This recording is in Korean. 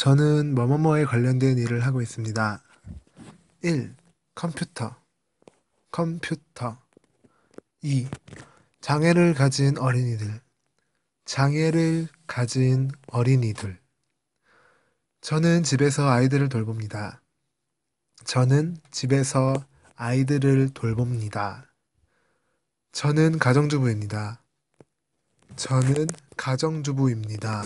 저는 뭐뭐뭐에 관련된 일을 하고 있습니다. 1. 컴퓨터 컴퓨터 2. 장애를 가진 어린이들 장애를 가진 어린이들 저는 집에서 아이들을 돌봅니다. 저는 집에서 아이들을 돌봅니다. 저는 가정주부입니다. 저는 가정주부입니다.